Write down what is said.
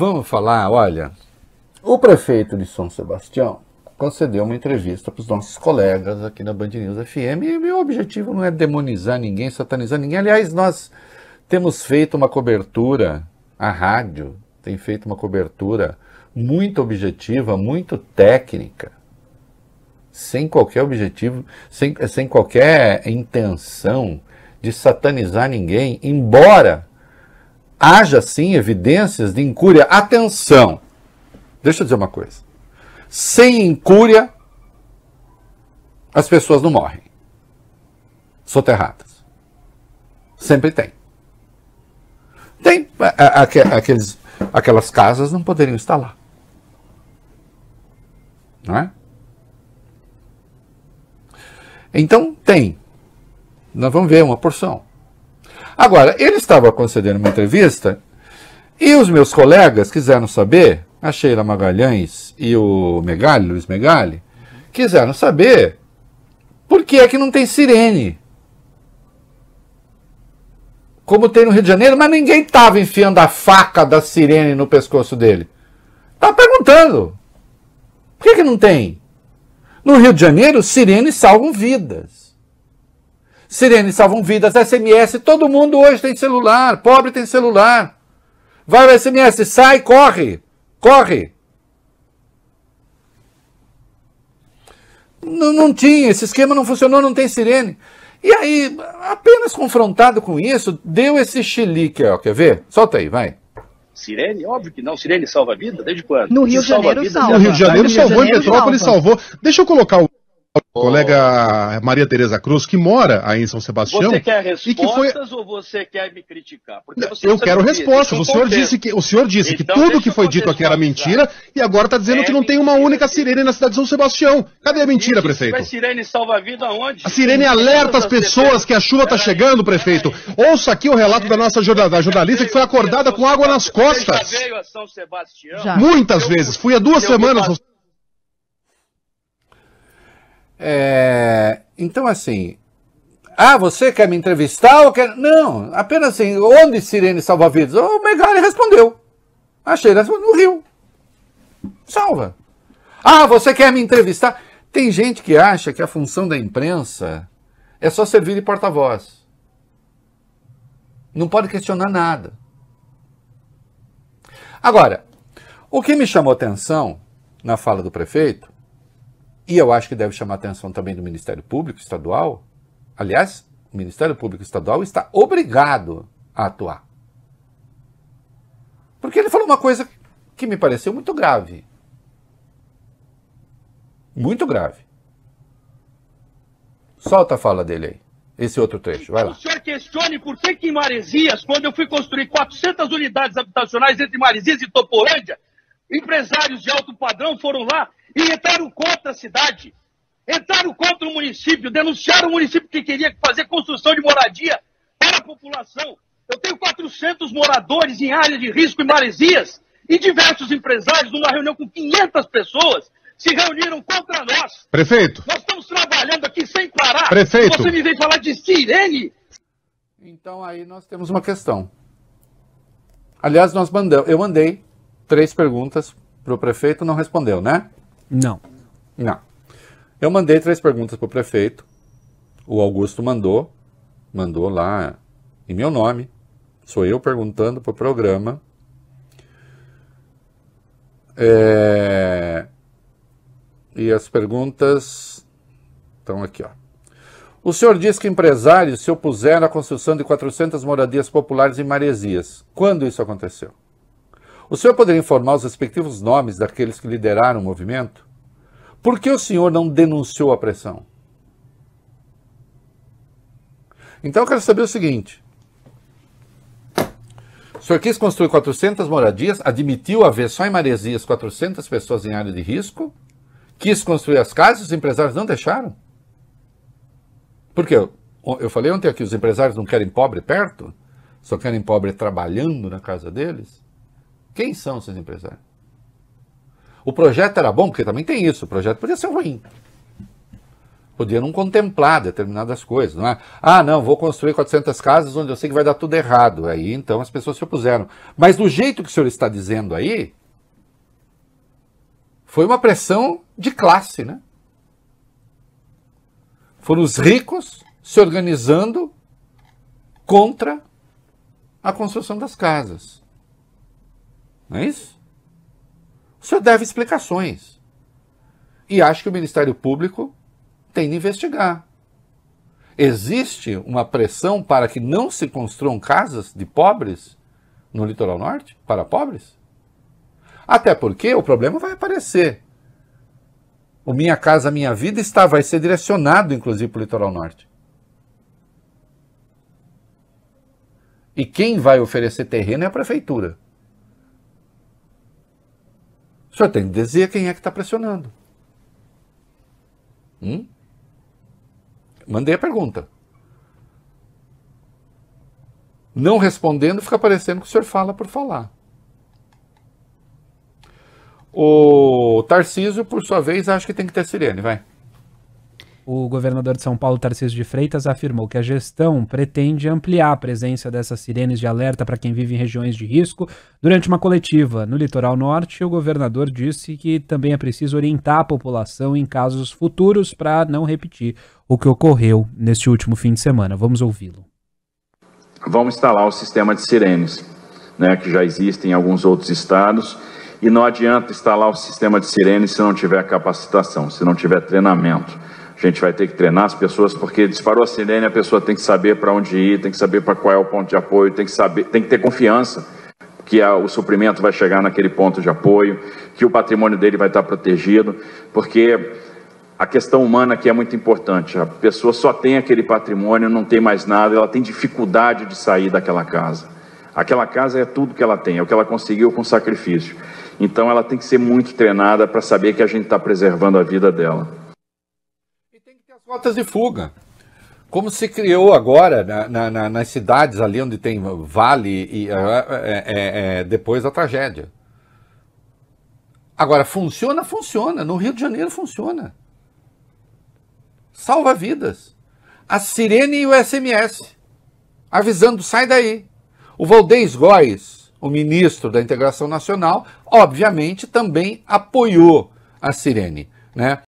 vamos falar, olha, o prefeito de São Sebastião concedeu uma entrevista para os nossos colegas aqui na Band News FM e meu objetivo não é demonizar ninguém, satanizar ninguém. Aliás, nós temos feito uma cobertura, a rádio tem feito uma cobertura muito objetiva, muito técnica, sem qualquer objetivo, sem, sem qualquer intenção de satanizar ninguém, embora haja sim evidências de incúria. Atenção! Deixa eu dizer uma coisa. Sem incúria, as pessoas não morrem. Soterradas. Sempre tem. Tem aqueles, aquelas casas não poderiam estar lá. Não é? Então tem. Nós vamos ver uma porção. Agora, ele estava concedendo uma entrevista e os meus colegas quiseram saber, a Sheila Magalhães e o Megali, Luiz Megali, quiseram saber por que é que não tem sirene. Como tem no Rio de Janeiro, mas ninguém estava enfiando a faca da sirene no pescoço dele. Tá perguntando. Por que, que não tem? No Rio de Janeiro, sirenes salvam vidas. Sirene salvam vidas, SMS, todo mundo hoje tem celular, pobre tem celular. Vai o SMS, sai, corre, corre. Não, não tinha, esse esquema não funcionou, não tem sirene. E aí, apenas confrontado com isso, deu esse xilique, ó, quer ver? Solta aí, vai. Sirene? Óbvio que não. Sirene salva vida? Desde quando? No Rio de Janeiro salva. No Rio de Janeiro salvou, em Petrópolis salvou. Deixa eu colocar o colega Maria Tereza Cruz, que mora aí em São Sebastião. Você quer respostas foi... ou você quer me criticar? eu quero respostas. O senhor, disse que, o senhor disse então, que tudo que foi dito aqui era mentira e agora está dizendo é que não mentira. tem uma única sirene na cidade de São Sebastião. Cadê a mentira, prefeito? A sirene salva-vida onde? A sirene alerta as pessoas que a chuva está chegando, prefeito. Ouça aqui o relato da nossa jornalista que foi acordada com água nas costas. já veio a São Sebastião? Muitas vezes. Fui há duas semanas. É, então, assim, ah, você quer me entrevistar ou quer. Não, apenas assim, onde Sirene salva vidas? O Megali respondeu. Achei, no Rio. Salva. Ah, você quer me entrevistar? Tem gente que acha que a função da imprensa é só servir de porta-voz. Não pode questionar nada. Agora, o que me chamou atenção na fala do prefeito e eu acho que deve chamar a atenção também do Ministério Público Estadual. Aliás, o Ministério Público Estadual está obrigado a atuar. Porque ele falou uma coisa que me pareceu muito grave. Muito grave. Solta a fala dele aí. Esse outro trecho, vai lá. O senhor questione por que, que em Maresias, quando eu fui construir 400 unidades habitacionais entre Maresias e Toporândia, empresários de alto padrão foram lá e entraram contra a cidade, entraram contra o município, denunciaram o município que queria fazer construção de moradia para a população. Eu tenho 400 moradores em área de risco e maresias e diversos empresários numa reunião com 500 pessoas se reuniram contra nós. Prefeito. Nós estamos trabalhando aqui sem parar. Prefeito. Você me vem falar de sirene? Então aí nós temos uma questão. Aliás, nós mandamos, eu mandei três perguntas para o prefeito, não respondeu, né? Não. Não. Eu mandei três perguntas para o prefeito. O Augusto mandou, mandou lá em meu nome. Sou eu perguntando para o programa. É... E as perguntas estão aqui, ó. O senhor diz que empresários se opuseram à construção de 400 moradias populares em Maresias. Quando isso aconteceu? O senhor poderia informar os respectivos nomes daqueles que lideraram o movimento? Por que o senhor não denunciou a pressão? Então eu quero saber o seguinte. O senhor quis construir 400 moradias, admitiu haver só em Maresias 400 pessoas em área de risco, quis construir as casas, os empresários não deixaram. Por quê? Eu falei ontem aqui, os empresários não querem pobre perto, só querem pobre trabalhando na casa deles. Quem são esses empresários? O projeto era bom, porque também tem isso, o projeto podia ser ruim. Podia não contemplar determinadas coisas, não é? Ah, não, vou construir 400 casas onde eu sei que vai dar tudo errado. Aí então as pessoas se opuseram. Mas do jeito que o senhor está dizendo aí, foi uma pressão de classe, né? Foram os ricos se organizando contra a construção das casas. Não é isso? O senhor deve explicações. E acho que o Ministério Público tem de investigar. Existe uma pressão para que não se construam casas de pobres no litoral norte? Para pobres? Até porque o problema vai aparecer. O Minha Casa Minha Vida está, vai ser direcionado, inclusive, para o litoral norte. E quem vai oferecer terreno é a prefeitura senhor tem que dizer quem é que está pressionando. Hum? Mandei a pergunta. Não respondendo, fica parecendo que o senhor fala por falar. O Tarcísio, por sua vez, acha que tem que ter sirene, vai o governador de São Paulo, Tarcísio de Freitas, afirmou que a gestão pretende ampliar a presença dessas sirenes de alerta para quem vive em regiões de risco. Durante uma coletiva no litoral norte, o governador disse que também é preciso orientar a população em casos futuros para não repetir o que ocorreu neste último fim de semana. Vamos ouvi-lo. Vamos instalar o sistema de sirenes, né, que já existe em alguns outros estados. E não adianta instalar o sistema de sirenes se não tiver capacitação, se não tiver treinamento a gente vai ter que treinar as pessoas, porque disparou a sirene, a pessoa tem que saber para onde ir, tem que saber para qual é o ponto de apoio, tem que saber, tem que ter confiança que a, o suprimento vai chegar naquele ponto de apoio, que o patrimônio dele vai estar protegido, porque a questão humana aqui é muito importante. A pessoa só tem aquele patrimônio, não tem mais nada, ela tem dificuldade de sair daquela casa. Aquela casa é tudo que ela tem, é o que ela conseguiu com sacrifício. Então ela tem que ser muito treinada para saber que a gente está preservando a vida dela as rotas de fuga. Como se criou agora na, na, nas cidades ali onde tem vale e é, é, é, é depois da tragédia. Agora, funciona? Funciona. No Rio de Janeiro funciona. Salva vidas. A sirene e o SMS avisando: sai daí. O Valdez Góes, o ministro da Integração Nacional, obviamente também apoiou a sirene. Né?